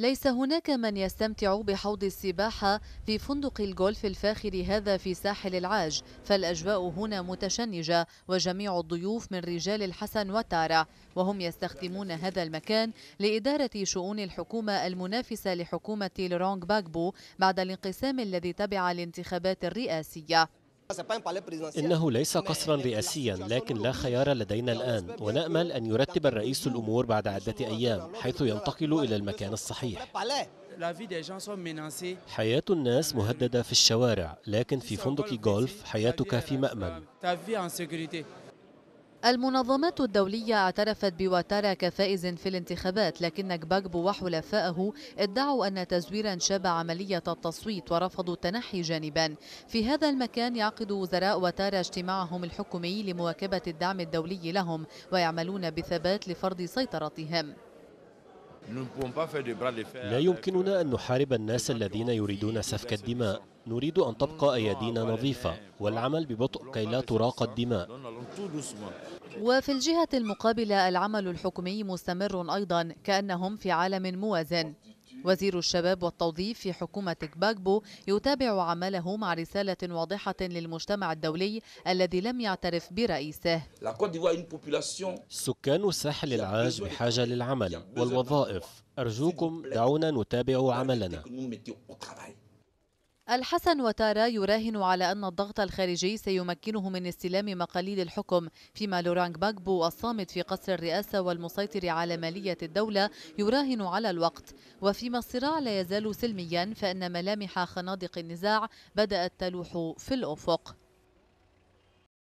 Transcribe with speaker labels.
Speaker 1: ليس هناك من يستمتع بحوض السباحة في فندق الجولف الفاخر هذا في ساحل العاج فالأجواء هنا متشنجة وجميع الضيوف من رجال الحسن وتارة وهم يستخدمون هذا المكان لإدارة شؤون الحكومة المنافسة لحكومة لرونغ باغبو بعد الانقسام الذي تبع الانتخابات الرئاسية
Speaker 2: إنه ليس قصرا رئاسيا لكن لا خيار لدينا الآن ونأمل أن يرتب الرئيس الأمور بعد عدة أيام حيث ينتقل إلى المكان الصحيح حياة الناس مهددة في الشوارع لكن في فندق جولف حياتك في مأمن
Speaker 1: المنظمات الدولية اعترفت بواتارا كفائز في الانتخابات لكن كباكبو وحلفائه ادعوا أن تزويرا شاب عملية التصويت ورفضوا التنحي جانبا في هذا المكان يعقد وزراء واتارا اجتماعهم الحكومي لمواكبة الدعم الدولي لهم ويعملون بثبات لفرض سيطرتهم
Speaker 2: لا euh, يمكننا أن نحارب الناس الذين يريدون سفك الدماء نريد أن تبقى أيدينا نظيفة والعمل ببطء كي لا تراق الدماء
Speaker 1: وفي الجهة المقابلة العمل الحكومي مستمر أيضا كأنهم في عالم موازن وزير الشباب والتوظيف في حكومة كباكبو يتابع عمله مع رسالة واضحة للمجتمع الدولي الذي لم يعترف برئيسه
Speaker 2: سكان الساحل العاج بحاجة للعمل والوظائف أرجوكم دعونا نتابع عملنا
Speaker 1: الحسن وتارا يراهن على أن الضغط الخارجي سيمكنه من استلام مقاليد الحكم فيما لورانج باغبو الصامت في قصر الرئاسة والمسيطر على مالية الدولة يراهن على الوقت وفيما الصراع لا يزال سلميا فإن ملامح خنادق النزاع بدأت تلوح في الأفق